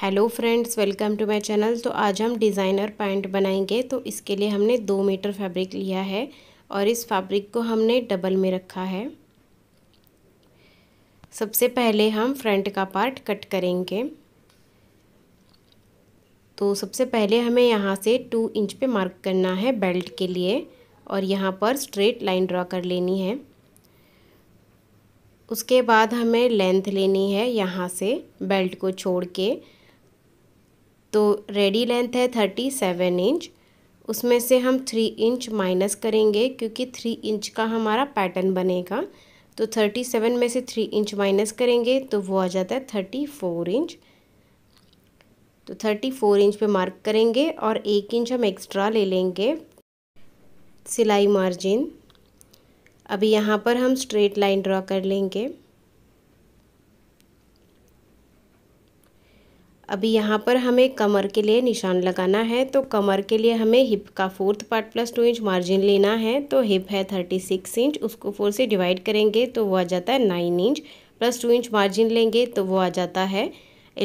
hello friends welcome to my channel तो आज हम डिज़ाइनर पैंट बनाएंगे तो इसके लिए हमने दो मीटर फैब्रिक लिया है और इस फैब्रिक को हमने डबल में रखा है सबसे पहले हम फ्रंट का पार्ट कट करेंगे तो सबसे पहले हमें यहाँ से टू इंच पे मार्क करना है बेल्ट के लिए और यहाँ पर स्ट्रेट लाइन ड्रॉ कर लेनी है उसके बाद हमें लेंथ लेनी है यहाँ से बेल्ट को छोड़ के तो रेडी लेंथ है थर्टी सेवन इंच उसमें से हम थ्री इंच माइनस करेंगे क्योंकि थ्री इंच का हमारा पैटर्न बनेगा तो थर्टी सेवन में से थ्री इंच माइनस करेंगे तो वो आ जाता है थर्टी फोर इंच तो थर्टी फोर इंच पे मार्क करेंगे और एक इंच हम एक्स्ट्रा ले लेंगे सिलाई मार्जिन अभी यहाँ पर हम स्ट्रेट लाइन ड्रॉ कर लेंगे अभी यहाँ पर हमें कमर के लिए निशान लगाना है तो कमर के लिए हमें हिप का fourth part plus two inch margin लेना है तो हिप है थर्टी सिक्स इंच उसको फोर से डिवाइड करेंगे तो वो आ जाता है nine inch plus two inch margin लेंगे तो वो आ जाता है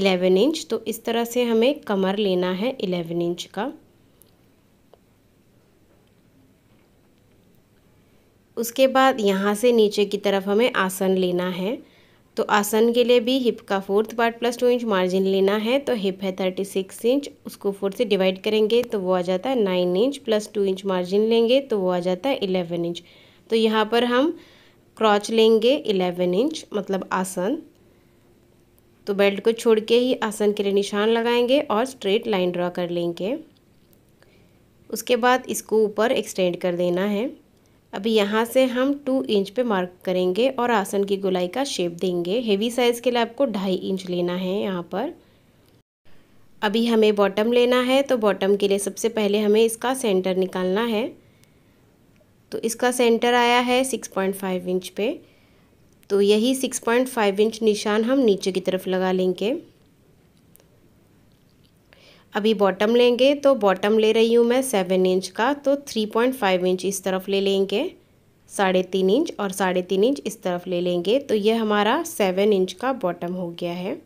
एलेवन इंच तो इस तरह से हमें कमर लेना है एलेवन इंच का उसके बाद यहाँ से नीचे की तरफ हमें आसन लेना है तो आसन के लिए भी हिप का fourth part plus two inch margin लेना है तो हिप है थर्टी सिक्स इंच उसको फोर से डिवाइड करेंगे तो वो आ जाता है nine inch plus two inch margin लेंगे तो वो आ जाता है इलेवन इंच तो यहाँ पर हम क्रॉच लेंगे इलेवन इंच मतलब आसन तो बेल्ट को छोड़ के ही आसन के लिए निशान लगाएंगे और स्ट्रेट लाइन ड्रा कर लेंगे उसके बाद इसको ऊपर एक्सटेंड कर देना है अभी यहाँ से हम टू इंच पे मार्क करेंगे और आसन की गोलाई का शेप देंगे हेवी साइज़ के लिए आपको ढाई इंच लेना है यहाँ पर अभी हमें बॉटम लेना है तो बॉटम के लिए सबसे पहले हमें इसका सेंटर निकालना है तो इसका सेंटर आया है सिक्स पॉइंट फाइव इंच पे तो यही सिक्स पॉइंट फाइव इंच निशान हम नीचे की तरफ लगा लेंगे अभी बॉटम लेंगे तो बॉटम ले रही हूँ मैं सेवन इंच का तो थ्री पॉइंट फाइव इंच इस तरफ ले लेंगे साढ़े तीन इंच और साढ़े तीन इंच इस तरफ ले लेंगे तो ये हमारा सेवन इंच का बॉटम हो गया है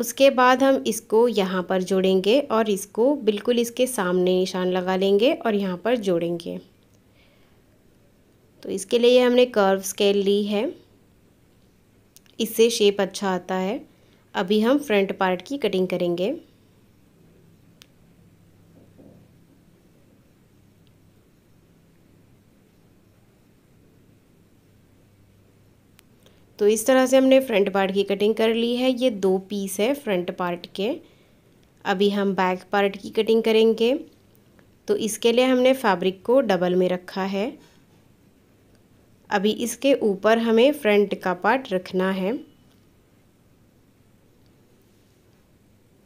उसके बाद हम इसको यहाँ पर जोड़ेंगे और इसको बिल्कुल इसके सामने निशान लगा लेंगे और यहाँ पर जोड़ेंगे तो इसके लिए हमने कर्व स्केल ली है इससे शेप अच्छा आता है अभी हम फ्रंट पार्ट की कटिंग करेंगे तो इस तरह से हमने फ्रंट पार्ट की कटिंग कर ली है ये दो पीस है फ्रंट पार्ट के अभी हम बैक पार्ट की कटिंग करेंगे तो इसके लिए हमने फैब्रिक को डबल में रखा है अभी इसके ऊपर हमें फ्रंट का पार्ट रखना है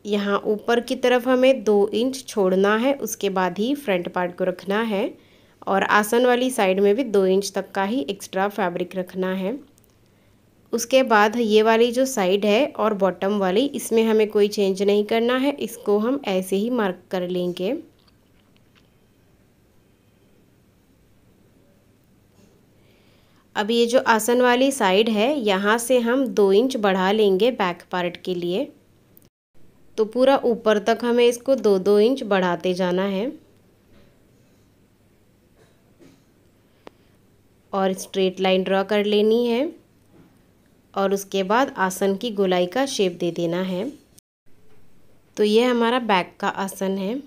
यहाँ ऊपर की तरफ हमें दो इंच छोड़ना है उसके बाद ही फ्रंट पार्ट को रखना है और आसन वाली साइड में भी दो इंच तक का ही एक्स्ट्रा फैब्रिक रखना है उसके बाद ये वाली जो साइड है और बॉटम वाली इसमें हमें कोई चेंज नहीं करना है इसको हम ऐसे ही मार्क कर लेंगे अब ये जो आसन वाली साइड है यहाँ से हम दो इंच बढ़ा लेंगे बैक पार्ट के लिए तो पूरा ऊपर तक हमें इसको दो दो इंच बढ़ाते जाना है और स्ट्रेट लाइन ड्रॉ कर लेनी है और उसके बाद आसन की गोलाई का शेप दे देना है तो ये हमारा बैक का आसन है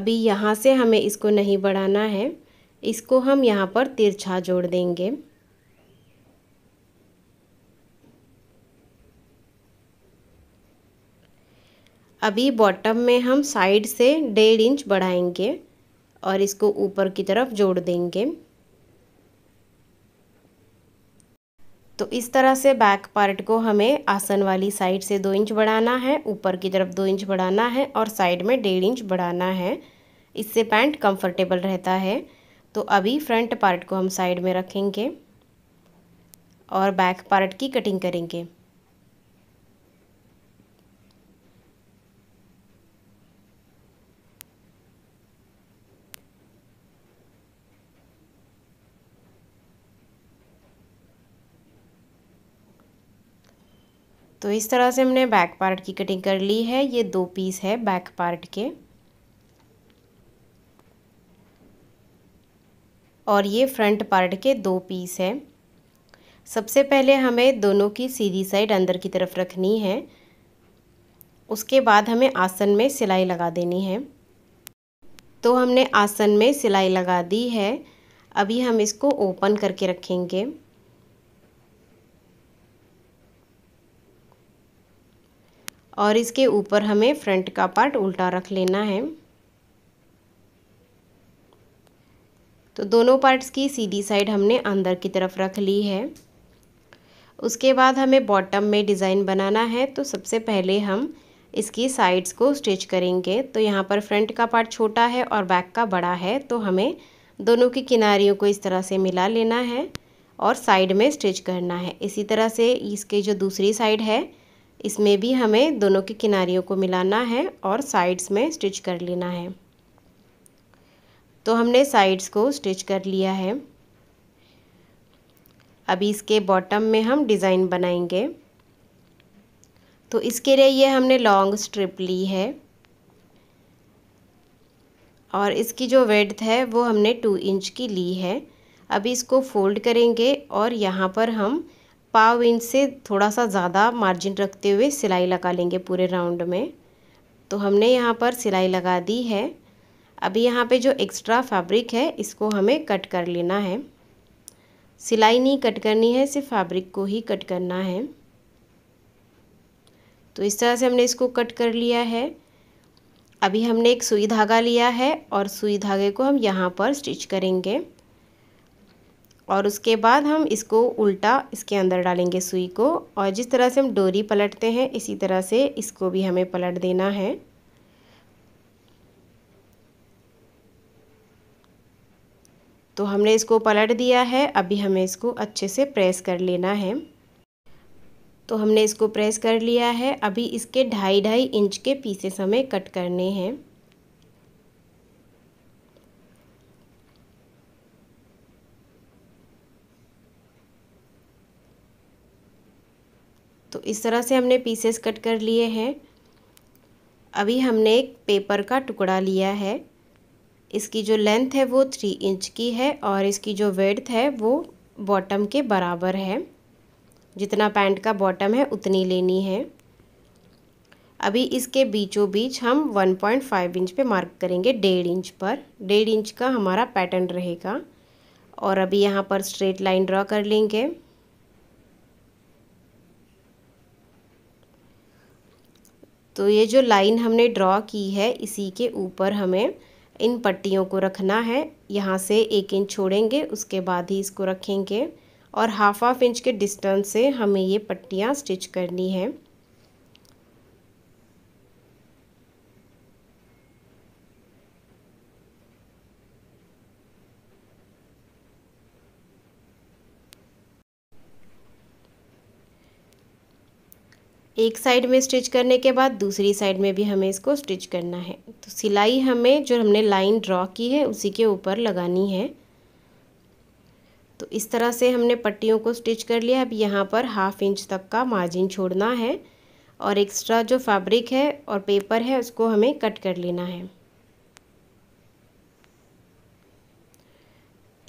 अभी यहाँ से हमें इसको नहीं बढ़ाना है इसको हम यहाँ पर तिरछा जोड़ देंगे अभी बॉटम में हम साइड से डेढ़ इंच बढ़ाएंगे और इसको ऊपर की तरफ जोड़ देंगे तो इस तरह से बैक पार्ट को हमें आसन वाली साइड से दो इंच बढ़ाना है ऊपर की तरफ दो इंच बढ़ाना है और साइड में डेढ़ इंच बढ़ाना है इससे पैंट कंफर्टेबल रहता है तो अभी फ्रंट पार्ट को हम साइड में रखेंगे और बैक पार्ट की कटिंग करेंगे तो इस तरह से हमने बैक पार्ट की कटिंग कर ली है ये दो पीस है बैक पार्ट के और ये फ्रंट पार्ट के दो पीस है सबसे पहले हमें दोनों की सीधी साइड अंदर की तरफ रखनी है उसके बाद हमें आसन में सिलाई लगा देनी है तो हमने आसन में सिलाई लगा दी है अभी हम इसको ओपन करके रखेंगे और इसके ऊपर हमें फ्रंट का पार्ट उल्टा रख लेना है तो दोनों पार्ट्स की सीधी साइड हमने अंदर की तरफ रख ली है उसके बाद हमें बॉटम में डिज़ाइन बनाना है तो सबसे पहले हम इसकी साइड्स को स्टिच करेंगे तो यहाँ पर फ्रंट का पार्ट छोटा है और बैक का बड़ा है तो हमें दोनों की किनारियों को इस तरह से मिला लेना है और साइड में स्टिच करना है इसी तरह से इसके जो दूसरी साइड है इसमें भी हमें दोनों की किनारियों को मिलाना है और साइड्स में स्टिच कर लेना है तो हमने साइड्स को स्टिच कर लिया है अभी इसके बॉटम में हम डिज़ाइन बनाएंगे तो इसके लिए ये हमने लॉन्ग स्ट्रिप ली है और इसकी जो वेड्थ है वो हमने टू इंच की ली है अभी इसको फोल्ड करेंगे और यहाँ पर हम पाव इंच से थोड़ा सा ज़्यादा मार्जिन रखते हुए सिलाई लगा लेंगे पूरे राउंड में तो हमने यहाँ पर सिलाई लगा दी है अभी यहाँ पे जो एक्स्ट्रा फैब्रिक है इसको हमें कट कर लेना है सिलाई नहीं कट करनी है सिर्फ फैब्रिक को ही कट करना है तो इस तरह से हमने इसको कट कर लिया है अभी हमने एक सुई धागा लिया है और सुई धागे को हम यहाँ पर स्टिच करेंगे और उसके बाद हम इसको उल्टा इसके अंदर डालेंगे सुई को और जिस तरह से हम डोरी पलटते हैं इसी तरह से इसको भी हमें पलट देना है तो हमने इसको पलट दिया है अभी हमें इसको अच्छे से प्रेस कर लेना है तो हमने इसको प्रेस कर लिया है अभी इसके ढाई ढाई इंच के पीसेस हमें कट करने हैं तो इस तरह से हमने पीसेस कट कर लिए हैं अभी हमने एक पेपर का टुकड़ा लिया है इसकी जो लेंथ है वो थ्री इंच की है और इसकी जो वेड्थ है वो बॉटम के बराबर है जितना पैंट का बॉटम है उतनी लेनी है अभी इसके बीचों बीच हम 1.5 इंच पे मार्क करेंगे डेढ़ इंच पर डेढ़ इंच का हमारा पैटर्न रहेगा और अभी यहाँ पर स्ट्रेट लाइन ड्रॉ कर लेंगे तो ये जो लाइन हमने ड्रॉ की है इसी के ऊपर हमें इन पट्टियों को रखना है यहाँ से एक इंच छोड़ेंगे उसके बाद ही इसको रखेंगे और हाफ हाफ इंच के डिस्टेंस से हमें ये पट्टियाँ स्टिच करनी है एक साइड में स्टिच करने के बाद दूसरी साइड में भी हमें इसको स्टिच करना है तो सिलाई हमें जो हमने लाइन ड्रॉ की है उसी के ऊपर लगानी है तो इस तरह से हमने पट्टियों को स्टिच कर लिया अब यहाँ पर हाफ इंच तक का मार्जिन छोड़ना है और एक्स्ट्रा जो फैब्रिक है और पेपर है उसको हमें कट कर लेना है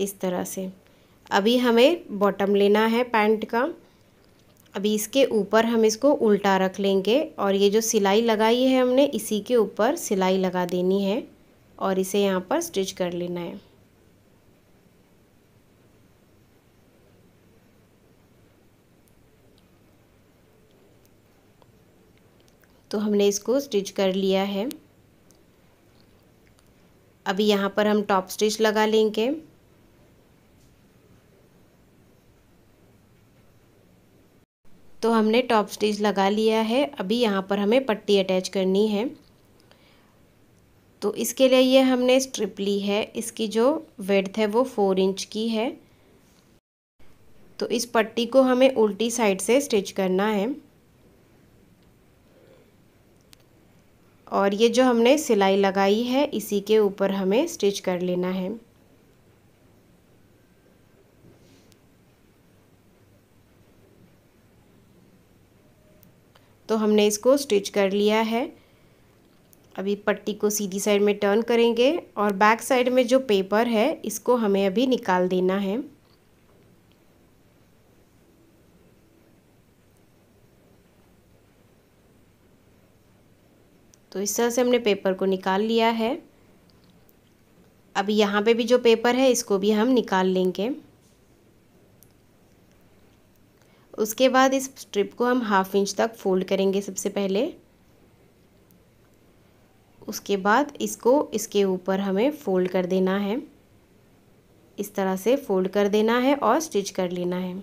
इस तरह से अभी हमें बॉटम लेना है पैंट का अभी इसके ऊपर हम इसको उल्टा रख लेंगे और ये जो सिलाई लगाई है हमने इसी के ऊपर सिलाई लगा देनी है और इसे यहाँ पर स्टिच कर लेना है तो हमने इसको स्टिच कर लिया है अभी यहाँ पर हम टॉप स्टिच लगा लेंगे तो हमने टॉप स्टिच लगा लिया है अभी यहाँ पर हमें पट्टी अटैच करनी है तो इसके लिए ये हमने स्ट्रिप ली है इसकी जो वेड्थ है वो फोर इंच की है तो इस पट्टी को हमें उल्टी साइड से स्टिच करना है और ये जो हमने सिलाई लगाई है इसी के ऊपर हमें स्टिच कर लेना है तो हमने इसको स्टिच कर लिया है अभी पट्टी को सीधी साइड में टर्न करेंगे और बैक साइड में जो पेपर है इसको हमें अभी निकाल देना है तो इस तरह से हमने पेपर को निकाल लिया है अब यहाँ पे भी जो पेपर है इसको भी हम निकाल लेंगे उसके बाद इस स्ट्रिप को हम हाफ इंच तक फोल्ड करेंगे सबसे पहले उसके बाद इसको इसके ऊपर हमें फोल्ड कर देना है इस तरह से फोल्ड कर देना है और स्टिच कर लेना है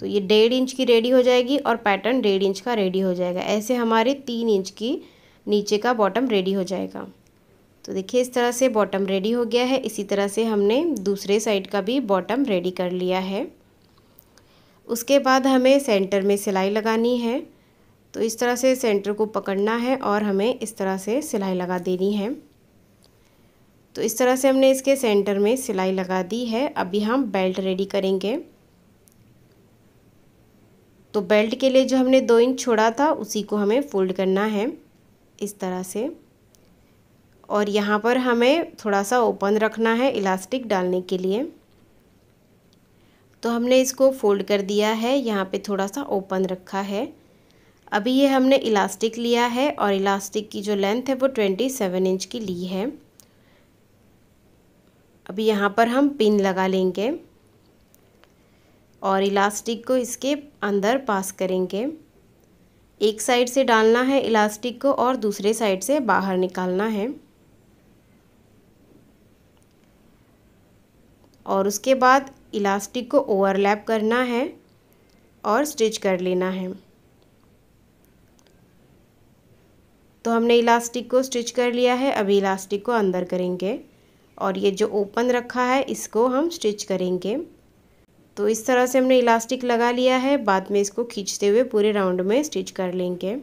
तो ये डेढ़ इंच की रेडी हो जाएगी और पैटर्न डेढ़ इंच का रेडी हो जाएगा ऐसे हमारे तीन इंच की नीचे का बॉटम रेडी हो जाएगा तो देखिए इस तरह से बॉटम रेडी हो गया है इसी तरह से हमने दूसरे साइड का भी बॉटम रेडी कर लिया है उसके बाद हमें सेंटर में सिलाई लगानी है तो इस तरह से सेंटर को पकड़ना है और हमें इस तरह से सिलाई लगा देनी है तो इस तरह से हमने इसके सेंटर में सिलाई लगा दी है अभी हम बेल्ट रेडी करेंगे तो बेल्ट के लिए जो हमने दो इंच छोड़ा था उसी को हमें फोल्ड करना है इस तरह से और यहाँ पर हमें थोड़ा सा ओपन रखना है इलास्टिक डालने के लिए तो हमने इसको फोल्ड कर दिया है यहाँ पे थोड़ा सा ओपन रखा है अभी ये हमने इलास्टिक लिया है और इलास्टिक की जो लेंथ है वो ट्वेंटी सेवन इंच की ली है अभी यहाँ पर हम पिन लगा लेंगे और इलास्टिक को इसके अंदर पास करेंगे एक साइड से डालना है इलास्टिक को और दूसरे साइड से बाहर निकालना है और उसके बाद इलास्टिक को ओवरलैप करना है और स्टिच कर लेना है तो हमने इलास्टिक को स्टिच कर लिया है अभी इलास्टिक को अंदर करेंगे और ये जो ओपन रखा है इसको हम स्टिच करेंगे तो इस तरह से हमने इलास्टिक लगा लिया है बाद में इसको खींचते हुए पूरे राउंड में स्टिच कर लेंगे